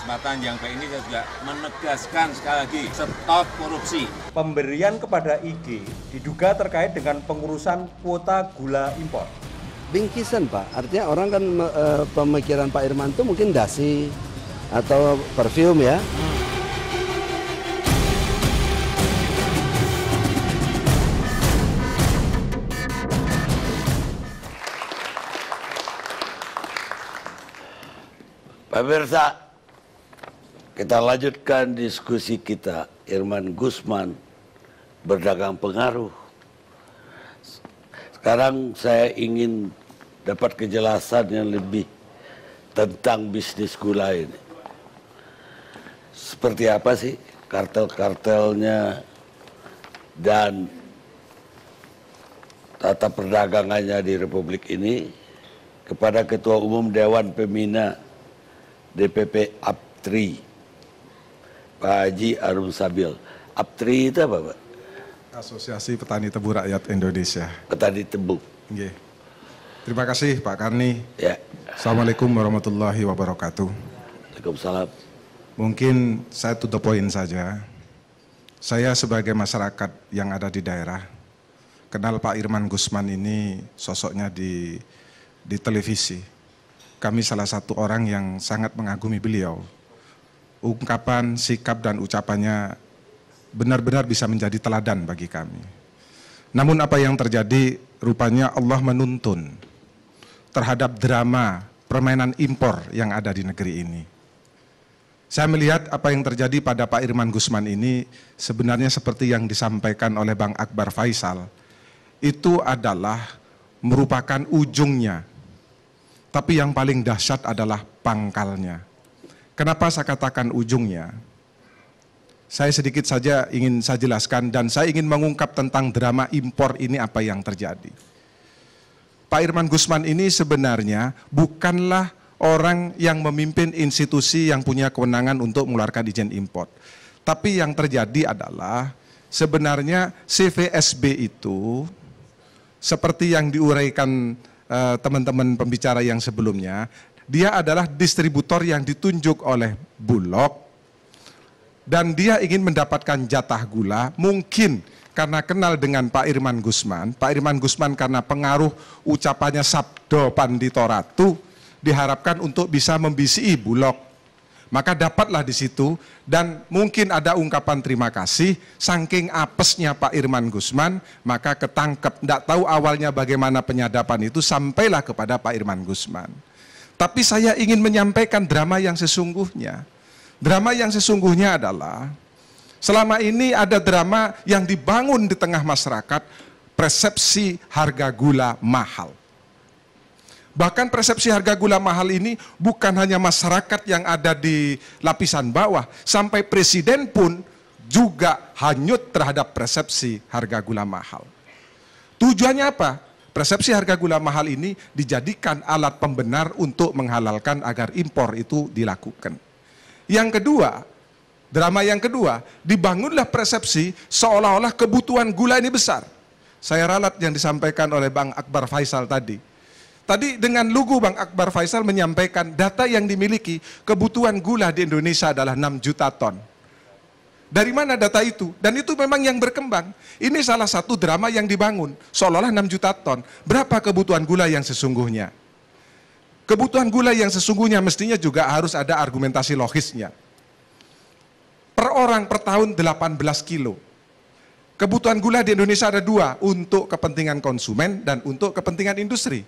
kesempatan yang baik ini saya juga menegaskan sekali lagi stop korupsi. Pemberian kepada IG diduga terkait dengan pengurusan kuota gula impor. Bingkisan Pak, artinya orang kan e, pemikiran Pak Irman itu mungkin dasi atau perfum ya. Pemirsa, kita lanjutkan diskusi kita, Irman Gusman, berdagang pengaruh. Sekarang saya ingin dapat kejelasan yang lebih tentang bisnis gula ini. Seperti apa sih kartel-kartelnya dan tata perdagangannya di Republik ini kepada Ketua Umum Dewan Pembina DPP APTRI Pak Haji Arum Sabil. APTRI itu apa Pak? Asosiasi Petani Tebu Rakyat Indonesia. Petani Tebu. Nggih. Terima kasih Pak Karni. Ya. Assalamualaikum warahmatullahi wabarakatuh. Waalaikumsalam. Mungkin saya to the point saja. Saya sebagai masyarakat yang ada di daerah, kenal Pak Irman Gusman ini sosoknya di di televisi. Kami salah satu orang yang sangat mengagumi beliau ungkapan, sikap, dan ucapannya benar-benar bisa menjadi teladan bagi kami. Namun apa yang terjadi rupanya Allah menuntun terhadap drama permainan impor yang ada di negeri ini. Saya melihat apa yang terjadi pada Pak Irman Gusman ini sebenarnya seperti yang disampaikan oleh Bang Akbar Faisal. Itu adalah merupakan ujungnya. Tapi yang paling dahsyat adalah pangkalnya. Kenapa saya katakan ujungnya? Saya sedikit saja ingin saya jelaskan dan saya ingin mengungkap tentang drama impor ini apa yang terjadi. Pak Irman Gusman ini sebenarnya bukanlah orang yang memimpin institusi yang punya kewenangan untuk mengeluarkan izin impor. Tapi yang terjadi adalah sebenarnya CVSB itu seperti yang diuraikan eh, teman-teman pembicara yang sebelumnya, dia adalah distributor yang ditunjuk oleh Bulog dan dia ingin mendapatkan jatah gula, mungkin karena kenal dengan Pak Irman Gusman, Pak Irman Gusman karena pengaruh ucapannya Sabdo Pandito Ratu diharapkan untuk bisa membisiki Bulog. Maka dapatlah di situ dan mungkin ada ungkapan terima kasih, saking apesnya Pak Irman Gusman, maka ketangkep, tidak tahu awalnya bagaimana penyadapan itu, sampailah kepada Pak Irman Gusman. Tapi saya ingin menyampaikan drama yang sesungguhnya. Drama yang sesungguhnya adalah selama ini ada drama yang dibangun di tengah masyarakat persepsi harga gula mahal. Bahkan persepsi harga gula mahal ini bukan hanya masyarakat yang ada di lapisan bawah, sampai presiden pun juga hanyut terhadap persepsi harga gula mahal. Tujuannya apa? Persepsi harga gula mahal ini dijadikan alat pembenar untuk menghalalkan agar impor itu dilakukan. Yang kedua, drama yang kedua, dibangunlah persepsi seolah-olah kebutuhan gula ini besar. Saya ralat yang disampaikan oleh Bang Akbar Faisal tadi. Tadi dengan lugu Bang Akbar Faisal menyampaikan data yang dimiliki kebutuhan gula di Indonesia adalah 6 juta ton. Dari mana data itu? Dan itu memang yang berkembang. Ini salah satu drama yang dibangun. Seolah-olah 6 juta ton. Berapa kebutuhan gula yang sesungguhnya? Kebutuhan gula yang sesungguhnya mestinya juga harus ada argumentasi logisnya. Per orang per tahun 18 kilo. Kebutuhan gula di Indonesia ada dua, untuk kepentingan konsumen dan untuk kepentingan industri.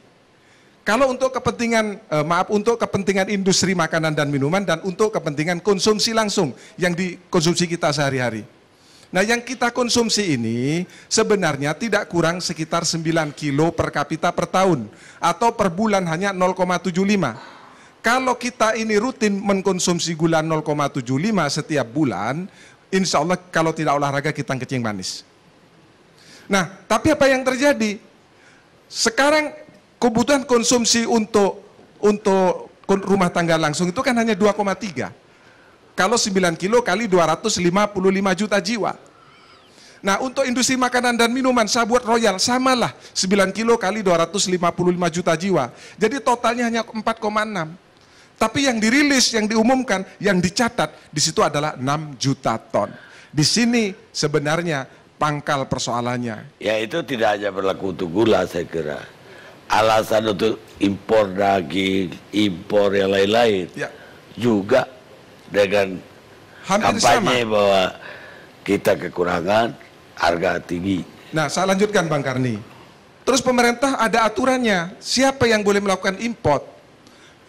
Kalau untuk kepentingan eh, maaf untuk kepentingan industri makanan dan minuman dan untuk kepentingan konsumsi langsung yang dikonsumsi kita sehari-hari. Nah, yang kita konsumsi ini sebenarnya tidak kurang sekitar 9 kilo per kapita per tahun atau per bulan hanya 0,75. Kalau kita ini rutin mengkonsumsi gula 0,75 setiap bulan, insya Allah kalau tidak olahraga kita kecing manis. Nah, tapi apa yang terjadi? Sekarang kebutuhan konsumsi untuk untuk rumah tangga langsung itu kan hanya 2,3. Kalau 9 kilo kali 255 juta jiwa. Nah untuk industri makanan dan minuman saya buat royal samalah 9 kilo kali 255 juta jiwa. Jadi totalnya hanya 4,6. Tapi yang dirilis, yang diumumkan, yang dicatat di situ adalah 6 juta ton. Di sini sebenarnya pangkal persoalannya. Ya itu tidak hanya berlaku untuk gula saya kira alasan untuk impor daging, impor yang lain-lain ya. juga dengan Hampir kampanye sama. bahwa kita kekurangan harga tinggi. Nah, saya lanjutkan Bang Karni. Terus pemerintah ada aturannya, siapa yang boleh melakukan import?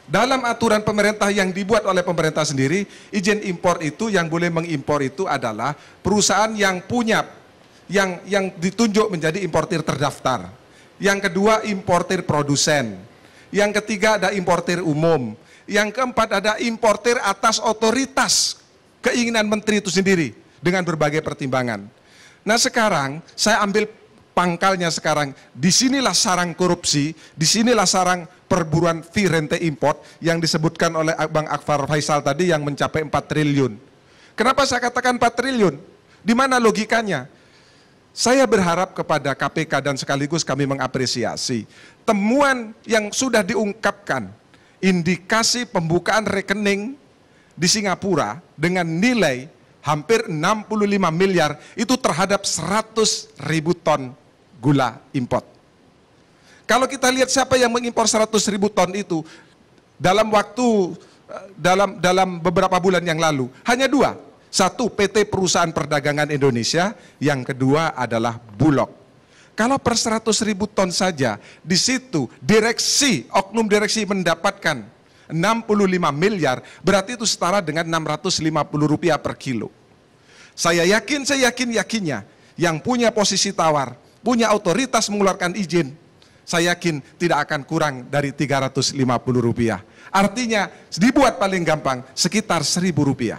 Dalam aturan pemerintah yang dibuat oleh pemerintah sendiri, izin impor itu yang boleh mengimpor itu adalah perusahaan yang punya yang yang ditunjuk menjadi importir terdaftar. Yang kedua importir produsen. Yang ketiga ada importir umum. Yang keempat ada importir atas otoritas keinginan menteri itu sendiri dengan berbagai pertimbangan. Nah sekarang saya ambil pangkalnya sekarang, disinilah sarang korupsi, disinilah sarang perburuan fee rente import yang disebutkan oleh Bang Akfar Faisal tadi yang mencapai 4 triliun. Kenapa saya katakan 4 triliun? Di mana logikanya? Saya berharap kepada KPK dan sekaligus kami mengapresiasi temuan yang sudah diungkapkan indikasi pembukaan rekening di Singapura dengan nilai hampir 65 miliar itu terhadap 100 ribu ton gula impor. Kalau kita lihat siapa yang mengimpor 100 ribu ton itu dalam waktu eh, dalam dalam beberapa bulan yang lalu hanya dua satu, PT Perusahaan Perdagangan Indonesia. Yang kedua adalah Bulog. Kalau per 100 ribu ton saja, di situ direksi, oknum direksi mendapatkan 65 miliar, berarti itu setara dengan 650 rupiah per kilo. Saya yakin, saya yakin, yakinnya, yang punya posisi tawar, punya otoritas mengeluarkan izin, saya yakin tidak akan kurang dari 350 rupiah. Artinya dibuat paling gampang sekitar 1000 rupiah.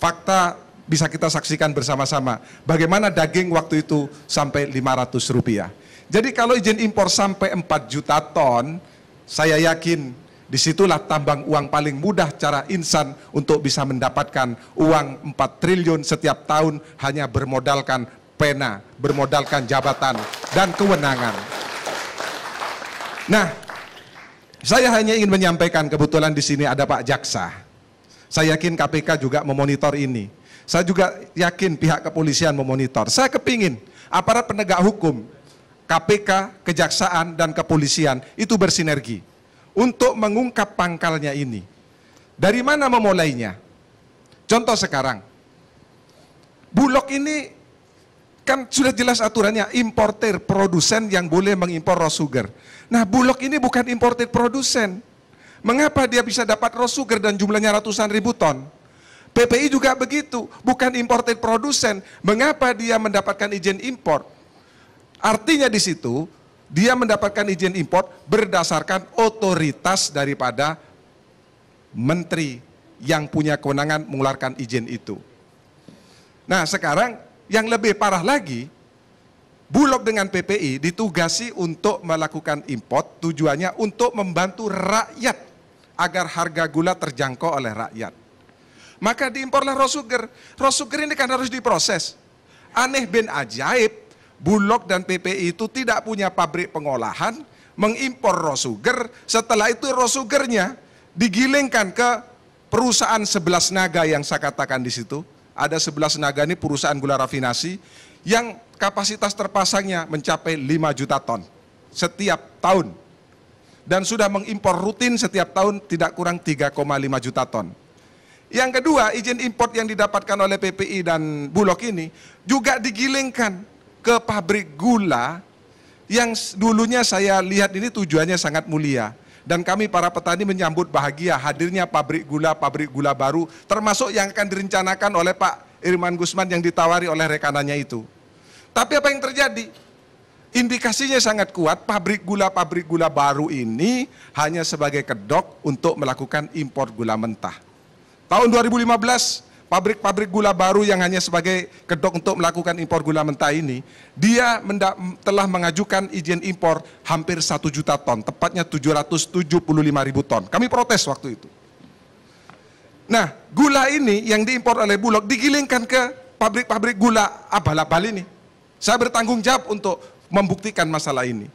Fakta bisa kita saksikan bersama-sama. Bagaimana daging waktu itu sampai 500 rupiah. Jadi kalau izin impor sampai 4 juta ton, saya yakin disitulah tambang uang paling mudah cara insan untuk bisa mendapatkan uang 4 triliun setiap tahun hanya bermodalkan pena, bermodalkan jabatan dan kewenangan. Nah, saya hanya ingin menyampaikan kebetulan di sini ada Pak Jaksa. Saya yakin KPK juga memonitor ini. Saya juga yakin pihak kepolisian memonitor. Saya kepingin aparat penegak hukum, KPK, kejaksaan, dan kepolisian itu bersinergi untuk mengungkap pangkalnya ini. Dari mana memulainya? Contoh sekarang, Bulog ini kan sudah jelas aturannya importer produsen yang boleh mengimpor raw sugar. Nah Bulog ini bukan importer produsen, Mengapa dia bisa dapat raw sugar dan jumlahnya ratusan ribu ton? PPI juga begitu, bukan imported produsen. Mengapa dia mendapatkan izin import? Artinya di situ, dia mendapatkan izin import berdasarkan otoritas daripada menteri yang punya kewenangan mengeluarkan izin itu. Nah sekarang yang lebih parah lagi, Bulog dengan PPI ditugasi untuk melakukan import tujuannya untuk membantu rakyat agar harga gula terjangkau oleh rakyat. Maka diimporlah rosuger. Rosuger ini kan harus diproses. Aneh bin ajaib, Bulog dan PPI itu tidak punya pabrik pengolahan, mengimpor rosuger, setelah itu rosugernya digilingkan ke perusahaan sebelas naga yang saya katakan di situ. Ada sebelas naga ini perusahaan gula rafinasi yang kapasitas terpasangnya mencapai 5 juta ton setiap tahun dan sudah mengimpor rutin setiap tahun tidak kurang 3,5 juta ton. Yang kedua, izin import yang didapatkan oleh PPI dan Bulog ini juga digilingkan ke pabrik gula yang dulunya saya lihat ini tujuannya sangat mulia. Dan kami para petani menyambut bahagia hadirnya pabrik gula-pabrik gula baru termasuk yang akan direncanakan oleh Pak Irman Gusman yang ditawari oleh rekanannya itu. Tapi apa yang terjadi? Indikasinya sangat kuat, pabrik gula-pabrik gula baru ini hanya sebagai kedok untuk melakukan impor gula mentah. Tahun 2015, pabrik-pabrik gula baru yang hanya sebagai kedok untuk melakukan impor gula mentah ini, dia telah mengajukan izin impor hampir 1 juta ton, tepatnya 775 ribu ton. Kami protes waktu itu. Nah, gula ini yang diimpor oleh Bulog digilingkan ke pabrik-pabrik gula abal-abal ini. Saya bertanggung jawab untuk membuktikan masalah ini.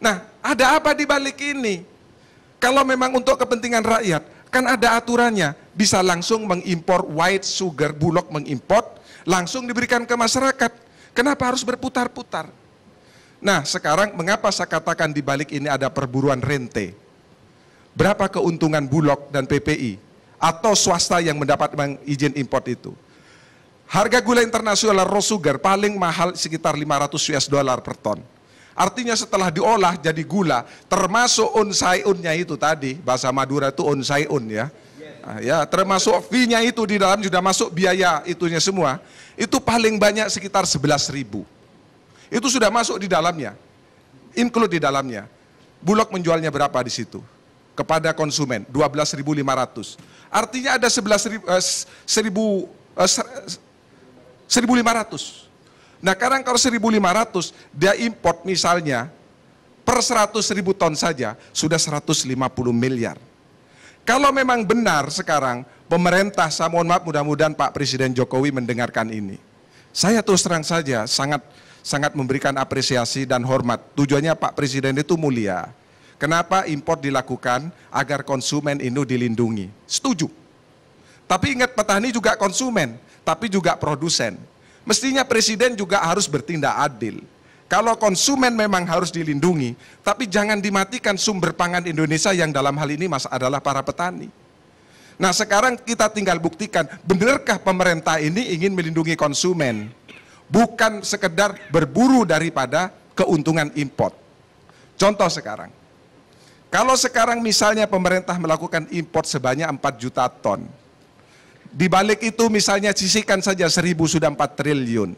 Nah, ada apa di balik ini? Kalau memang untuk kepentingan rakyat, kan ada aturannya. Bisa langsung mengimpor white sugar, bulog mengimpor, langsung diberikan ke masyarakat. Kenapa harus berputar-putar? Nah, sekarang mengapa saya katakan di balik ini ada perburuan rente? Berapa keuntungan Bulog dan PPI atau swasta yang mendapat izin import itu? Harga gula internasional raw sugar paling mahal sekitar 500 US dollar per ton. Artinya setelah diolah jadi gula, termasuk unsaiunnya itu tadi, bahasa Madura itu unsaiun ya. Ah, ya, termasuk fee-nya itu di dalam sudah masuk biaya itunya semua. Itu paling banyak sekitar sebelas ribu. Itu sudah masuk di dalamnya. Include di dalamnya. Bulog menjualnya berapa di situ? Kepada konsumen, 12.500. Artinya ada 11.000 eh, 1000 1.500. Nah, sekarang kalau 1.500 dia import misalnya per seratus ribu ton saja sudah 150 miliar. Kalau memang benar sekarang pemerintah, saya mohon maaf mudah-mudahan Pak Presiden Jokowi mendengarkan ini. Saya terus terang saja sangat sangat memberikan apresiasi dan hormat. Tujuannya Pak Presiden itu mulia. Kenapa import dilakukan agar konsumen Indo dilindungi? Setuju. Tapi ingat petani juga konsumen tapi juga produsen. Mestinya presiden juga harus bertindak adil. Kalau konsumen memang harus dilindungi, tapi jangan dimatikan sumber pangan Indonesia yang dalam hal ini mas adalah para petani. Nah sekarang kita tinggal buktikan, benarkah pemerintah ini ingin melindungi konsumen? Bukan sekedar berburu daripada keuntungan import. Contoh sekarang, kalau sekarang misalnya pemerintah melakukan import sebanyak 4 juta ton, di balik itu misalnya sisihkan saja seribu sudah empat triliun.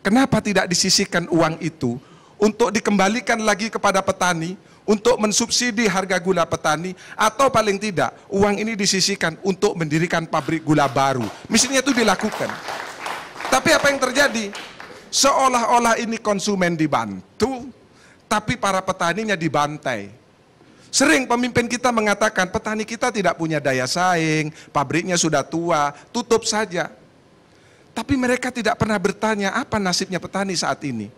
Kenapa tidak disisihkan uang itu untuk dikembalikan lagi kepada petani, untuk mensubsidi harga gula petani, atau paling tidak uang ini disisihkan untuk mendirikan pabrik gula baru. Misalnya itu dilakukan. Tapi apa yang terjadi? Seolah-olah ini konsumen dibantu, tapi para petaninya dibantai. Sering pemimpin kita mengatakan petani kita tidak punya daya saing, pabriknya sudah tua, tutup saja. Tapi mereka tidak pernah bertanya apa nasibnya petani saat ini.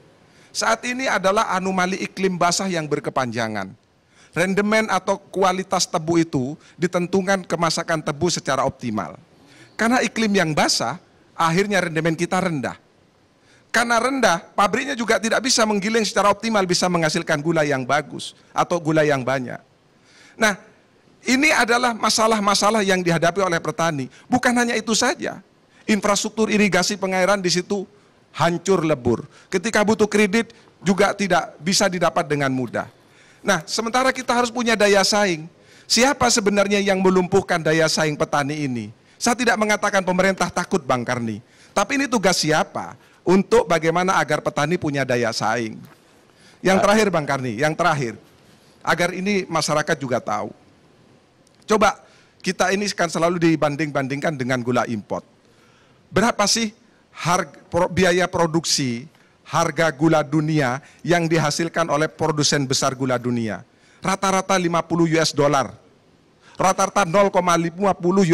Saat ini adalah anomali iklim basah yang berkepanjangan. Rendemen atau kualitas tebu itu ditentukan kemasakan tebu secara optimal. Karena iklim yang basah, akhirnya rendemen kita rendah. Karena rendah, pabriknya juga tidak bisa menggiling secara optimal, bisa menghasilkan gula yang bagus atau gula yang banyak. Nah, ini adalah masalah-masalah yang dihadapi oleh petani. Bukan hanya itu saja, infrastruktur irigasi pengairan di situ hancur lebur. Ketika butuh kredit juga tidak bisa didapat dengan mudah. Nah, sementara kita harus punya daya saing. Siapa sebenarnya yang melumpuhkan daya saing petani ini? Saya tidak mengatakan pemerintah takut Bang Karni, tapi ini tugas siapa? untuk bagaimana agar petani punya daya saing. Yang ya. terakhir Bang Karni, yang terakhir. Agar ini masyarakat juga tahu. Coba kita ini kan selalu dibanding-bandingkan dengan gula impor. Berapa sih harga, pro, biaya produksi harga gula dunia yang dihasilkan oleh produsen besar gula dunia? Rata-rata 50 US dollar. Rata-rata 0,50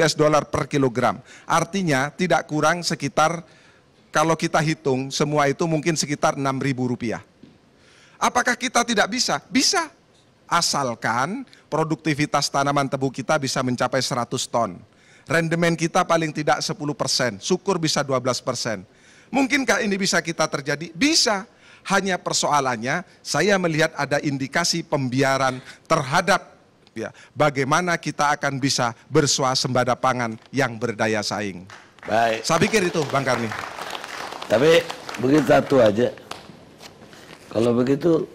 US dollar per kilogram. Artinya tidak kurang sekitar kalau kita hitung semua itu mungkin sekitar enam ribu rupiah. Apakah kita tidak bisa? Bisa. Asalkan produktivitas tanaman tebu kita bisa mencapai 100 ton. Rendemen kita paling tidak 10 persen, syukur bisa 12 persen. Mungkinkah ini bisa kita terjadi? Bisa. Hanya persoalannya saya melihat ada indikasi pembiaran terhadap ya, bagaimana kita akan bisa bersuasembada pangan yang berdaya saing. Baik. Saya pikir itu Bang Karni. Tapi begitu satu aja. Kalau begitu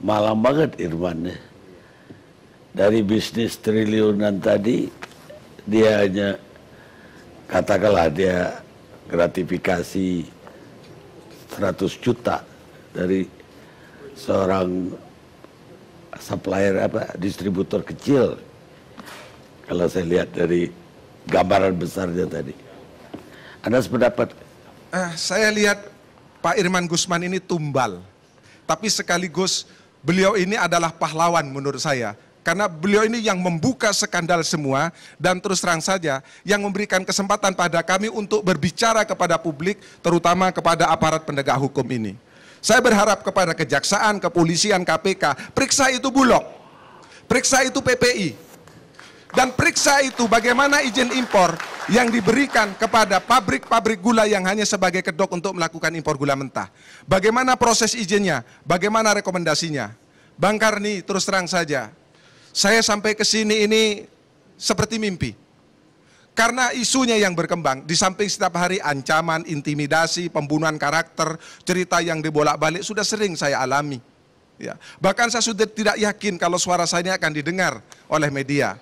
malam banget Irman ya. Dari bisnis triliunan tadi dia hanya katakanlah dia gratifikasi 100 juta dari seorang supplier apa distributor kecil kalau saya lihat dari gambaran besarnya tadi. Anda sependapat eh, saya lihat Pak Irman Gusman ini tumbal. Tapi sekaligus beliau ini adalah pahlawan menurut saya. Karena beliau ini yang membuka skandal semua dan terus terang saja yang memberikan kesempatan pada kami untuk berbicara kepada publik terutama kepada aparat penegak hukum ini. Saya berharap kepada kejaksaan, kepolisian, KPK, periksa itu Bulog, periksa itu PPI, dan periksa itu bagaimana izin impor yang diberikan kepada pabrik-pabrik gula yang hanya sebagai kedok untuk melakukan impor gula mentah. Bagaimana proses izinnya? Bagaimana rekomendasinya? Bang Karni, terus terang saja, saya sampai ke sini ini seperti mimpi. Karena isunya yang berkembang, di samping setiap hari ancaman, intimidasi, pembunuhan karakter, cerita yang dibolak-balik sudah sering saya alami. Ya. Bahkan saya sudah tidak yakin kalau suara saya ini akan didengar oleh media.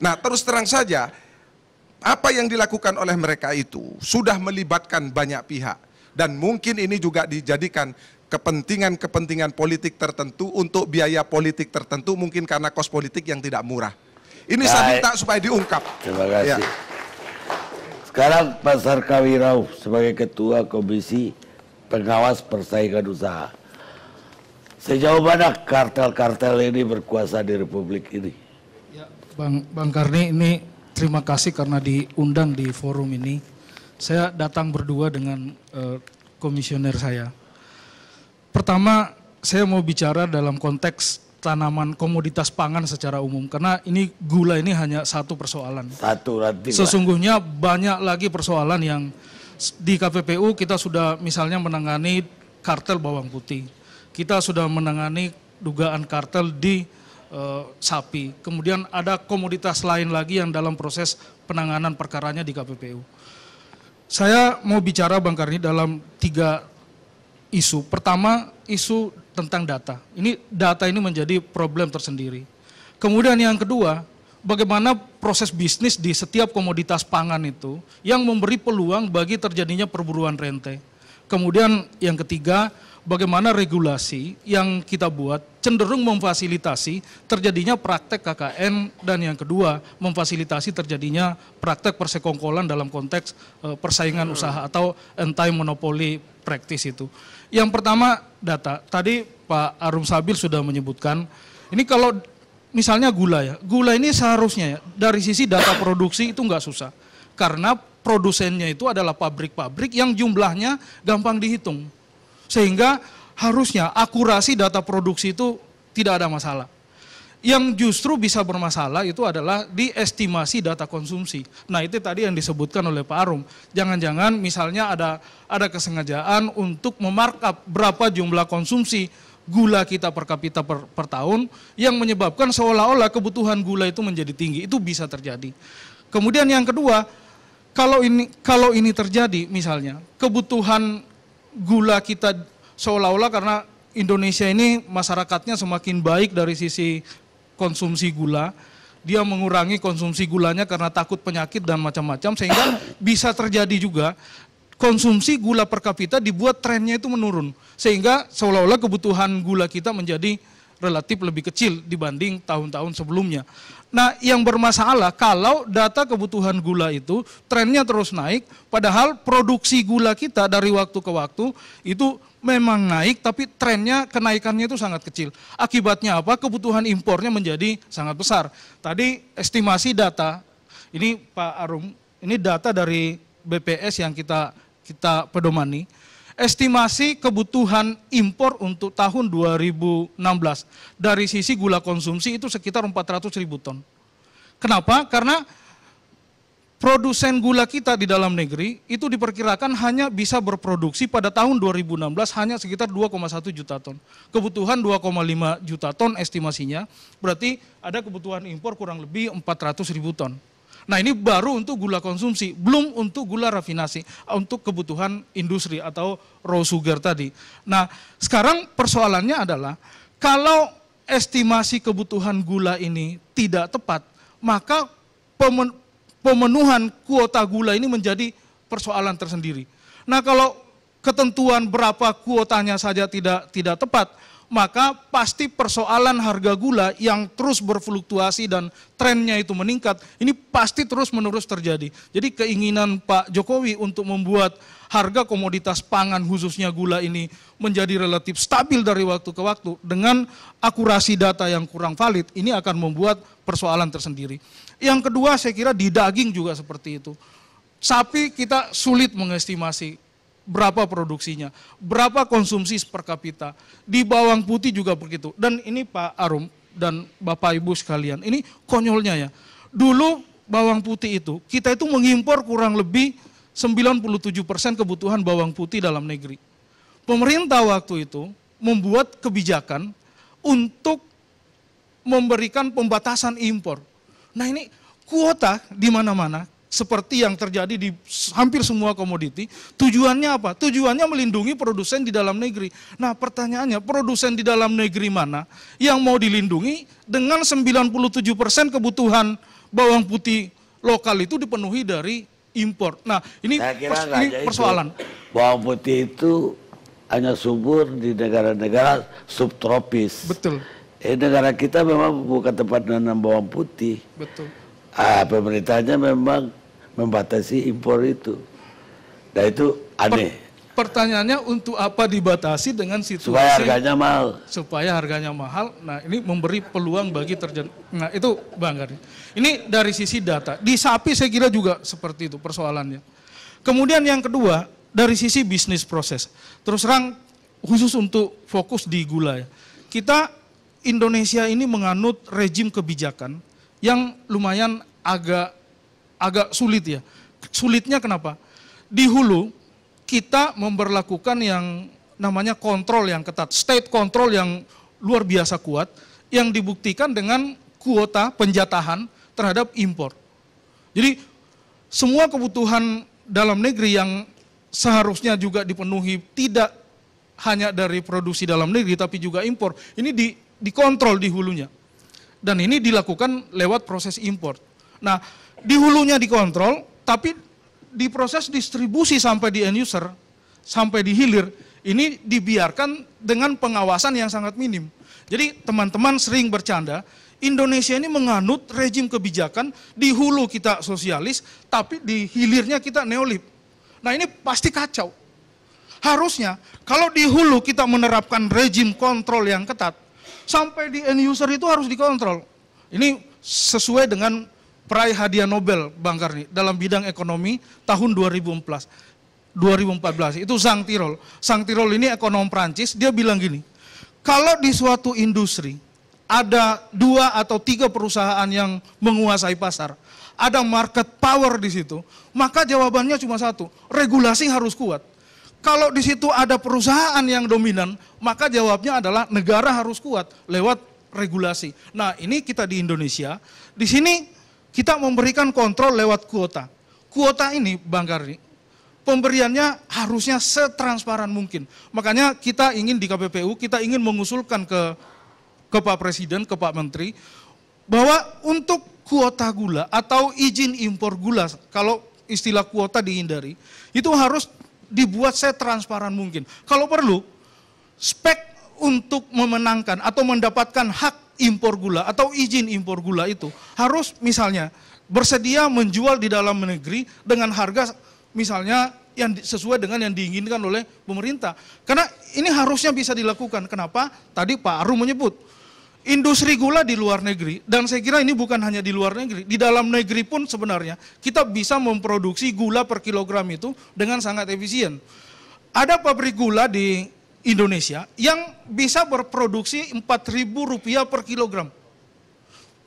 Nah, terus terang saja, apa yang dilakukan oleh mereka itu sudah melibatkan banyak pihak dan mungkin ini juga dijadikan kepentingan-kepentingan politik tertentu untuk biaya politik tertentu mungkin karena kos politik yang tidak murah. Ini Baik. saya minta supaya diungkap. Terima kasih. Ya. Sekarang Pak Sarkawi Rauf sebagai Ketua Komisi Pengawas Persaingan Usaha. Sejauh mana kartel-kartel ini berkuasa di Republik ini? Bang, Bang Karni ini terima kasih karena diundang di forum ini. Saya datang berdua dengan uh, komisioner saya. Pertama, saya mau bicara dalam konteks tanaman komoditas pangan secara umum karena ini gula ini hanya satu persoalan. Satu rating. Sesungguhnya banyak lagi persoalan yang di KPPU kita sudah misalnya menangani kartel bawang putih. Kita sudah menangani dugaan kartel di Eh, sapi. Kemudian ada komoditas lain lagi yang dalam proses penanganan perkaranya di KPPU. Saya mau bicara Bang Karni dalam tiga isu. Pertama, isu tentang data. Ini data ini menjadi problem tersendiri. Kemudian yang kedua, bagaimana proses bisnis di setiap komoditas pangan itu yang memberi peluang bagi terjadinya perburuan rente. Kemudian yang ketiga, bagaimana regulasi yang kita buat cenderung memfasilitasi terjadinya praktek KKN dan yang kedua memfasilitasi terjadinya praktek persekongkolan dalam konteks eh, persaingan hmm. usaha atau anti monopoli praktis itu. Yang pertama data. Tadi Pak Arum Sabil sudah menyebutkan ini kalau misalnya gula ya. Gula ini seharusnya ya, dari sisi data produksi itu enggak susah. Karena produsennya itu adalah pabrik-pabrik yang jumlahnya gampang dihitung sehingga harusnya akurasi data produksi itu tidak ada masalah. Yang justru bisa bermasalah itu adalah di estimasi data konsumsi. Nah itu tadi yang disebutkan oleh Pak Arum. Jangan-jangan misalnya ada ada kesengajaan untuk memarkup berapa jumlah konsumsi gula kita per kapita per, per tahun yang menyebabkan seolah-olah kebutuhan gula itu menjadi tinggi. Itu bisa terjadi. Kemudian yang kedua, kalau ini kalau ini terjadi misalnya kebutuhan gula kita seolah-olah karena Indonesia ini masyarakatnya semakin baik dari sisi konsumsi gula, dia mengurangi konsumsi gulanya karena takut penyakit dan macam-macam sehingga bisa terjadi juga konsumsi gula per kapita dibuat trennya itu menurun sehingga seolah-olah kebutuhan gula kita menjadi relatif lebih kecil dibanding tahun-tahun sebelumnya. Nah, yang bermasalah kalau data kebutuhan gula itu trennya terus naik, padahal produksi gula kita dari waktu ke waktu itu memang naik, tapi trennya kenaikannya itu sangat kecil. Akibatnya apa? Kebutuhan impornya menjadi sangat besar. Tadi estimasi data, ini Pak Arum, ini data dari BPS yang kita kita pedomani estimasi kebutuhan impor untuk tahun 2016 dari sisi gula konsumsi itu sekitar 400 ribu ton. Kenapa? Karena produsen gula kita di dalam negeri itu diperkirakan hanya bisa berproduksi pada tahun 2016 hanya sekitar 2,1 juta ton. Kebutuhan 2,5 juta ton estimasinya, berarti ada kebutuhan impor kurang lebih 400 ribu ton. Nah ini baru untuk gula konsumsi, belum untuk gula rafinasi, untuk kebutuhan industri atau raw sugar tadi. Nah sekarang persoalannya adalah kalau estimasi kebutuhan gula ini tidak tepat, maka pemenuhan kuota gula ini menjadi persoalan tersendiri. Nah kalau ketentuan berapa kuotanya saja tidak tidak tepat, maka pasti persoalan harga gula yang terus berfluktuasi dan trennya itu meningkat, ini pasti terus-menerus terjadi. Jadi keinginan Pak Jokowi untuk membuat harga komoditas pangan khususnya gula ini menjadi relatif stabil dari waktu ke waktu dengan akurasi data yang kurang valid, ini akan membuat persoalan tersendiri. Yang kedua saya kira di daging juga seperti itu. Sapi kita sulit mengestimasi berapa produksinya, berapa konsumsi per kapita. Di bawang putih juga begitu. Dan ini Pak Arum dan Bapak Ibu sekalian, ini konyolnya ya. Dulu bawang putih itu, kita itu mengimpor kurang lebih 97% kebutuhan bawang putih dalam negeri. Pemerintah waktu itu membuat kebijakan untuk memberikan pembatasan impor. Nah ini kuota di mana-mana seperti yang terjadi di hampir semua komoditi. Tujuannya apa? Tujuannya melindungi produsen di dalam negeri. Nah, pertanyaannya, produsen di dalam negeri mana yang mau dilindungi dengan 97% kebutuhan bawang putih lokal itu dipenuhi dari impor. Nah, ini, pers ini persoalan. Itu, bawang putih itu hanya subur di negara-negara subtropis. Betul. Eh, negara kita memang bukan tempat nanam bawang putih. Betul. Ah, pemerintahnya memang membatasi impor itu. Nah itu aneh. pertanyaannya untuk apa dibatasi dengan situasi supaya harganya mahal? Supaya harganya mahal. Nah ini memberi peluang bagi terjadi. Nah itu banggar. Ini dari sisi data. Di sapi saya kira juga seperti itu persoalannya. Kemudian yang kedua dari sisi bisnis proses. Terus terang khusus untuk fokus di gula ya. Kita Indonesia ini menganut rejim kebijakan yang lumayan agak agak sulit ya. Sulitnya kenapa? Di hulu kita memperlakukan yang namanya kontrol yang ketat, state control yang luar biasa kuat, yang dibuktikan dengan kuota penjatahan terhadap impor. Jadi semua kebutuhan dalam negeri yang seharusnya juga dipenuhi tidak hanya dari produksi dalam negeri tapi juga impor. Ini di, dikontrol di hulunya. Dan ini dilakukan lewat proses impor. Nah, di hulunya dikontrol, tapi di proses distribusi sampai di end user, sampai di hilir, ini dibiarkan dengan pengawasan yang sangat minim. Jadi teman-teman sering bercanda, Indonesia ini menganut rejim kebijakan di hulu kita sosialis, tapi di hilirnya kita neolib. Nah ini pasti kacau. Harusnya kalau di hulu kita menerapkan rejim kontrol yang ketat, sampai di end user itu harus dikontrol. Ini sesuai dengan peraih hadiah Nobel Bang Karni dalam bidang ekonomi tahun 2014. 2014 itu Sang Tirol. Sang Tirol ini ekonom Prancis, dia bilang gini, kalau di suatu industri ada dua atau tiga perusahaan yang menguasai pasar, ada market power di situ, maka jawabannya cuma satu, regulasi harus kuat. Kalau di situ ada perusahaan yang dominan, maka jawabnya adalah negara harus kuat lewat regulasi. Nah, ini kita di Indonesia. Di sini kita memberikan kontrol lewat kuota. Kuota ini, Bang Karni, pemberiannya harusnya setransparan mungkin. Makanya kita ingin di KPPU, kita ingin mengusulkan ke ke Pak Presiden, ke Pak Menteri, bahwa untuk kuota gula atau izin impor gula, kalau istilah kuota dihindari, itu harus dibuat setransparan mungkin. Kalau perlu, spek untuk memenangkan atau mendapatkan hak impor gula atau izin impor gula itu harus misalnya bersedia menjual di dalam negeri dengan harga misalnya yang sesuai dengan yang diinginkan oleh pemerintah. Karena ini harusnya bisa dilakukan. Kenapa? Tadi Pak Aru menyebut industri gula di luar negeri dan saya kira ini bukan hanya di luar negeri, di dalam negeri pun sebenarnya kita bisa memproduksi gula per kilogram itu dengan sangat efisien. Ada pabrik gula di Indonesia yang bisa berproduksi Rp4.000 per kilogram.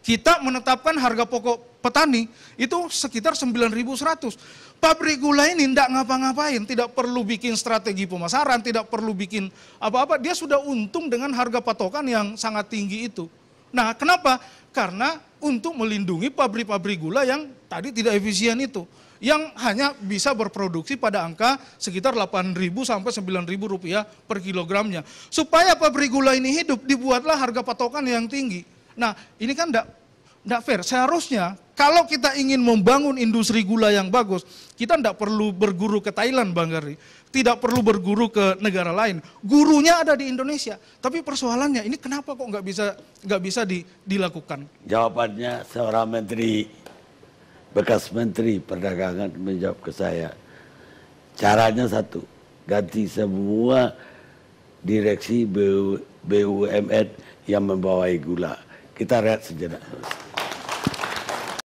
Kita menetapkan harga pokok petani itu sekitar 9.100. Pabrik gula ini tidak ngapa-ngapain, tidak perlu bikin strategi pemasaran, tidak perlu bikin apa-apa. Dia sudah untung dengan harga patokan yang sangat tinggi itu. Nah kenapa? Karena untuk melindungi pabrik-pabrik gula yang tadi tidak efisien itu yang hanya bisa berproduksi pada angka sekitar 8.000 sampai 9.000 rupiah per kilogramnya. Supaya pabrik gula ini hidup, dibuatlah harga patokan yang tinggi. Nah, ini kan tidak tidak fair. Seharusnya kalau kita ingin membangun industri gula yang bagus, kita tidak perlu berguru ke Thailand, Bang Gary. Tidak perlu berguru ke negara lain. Gurunya ada di Indonesia. Tapi persoalannya ini kenapa kok nggak bisa nggak bisa di, dilakukan? Jawabannya seorang menteri bekas menteri perdagangan menjawab ke saya caranya satu ganti semua direksi BUMN yang membawahi gula kita lihat sejenak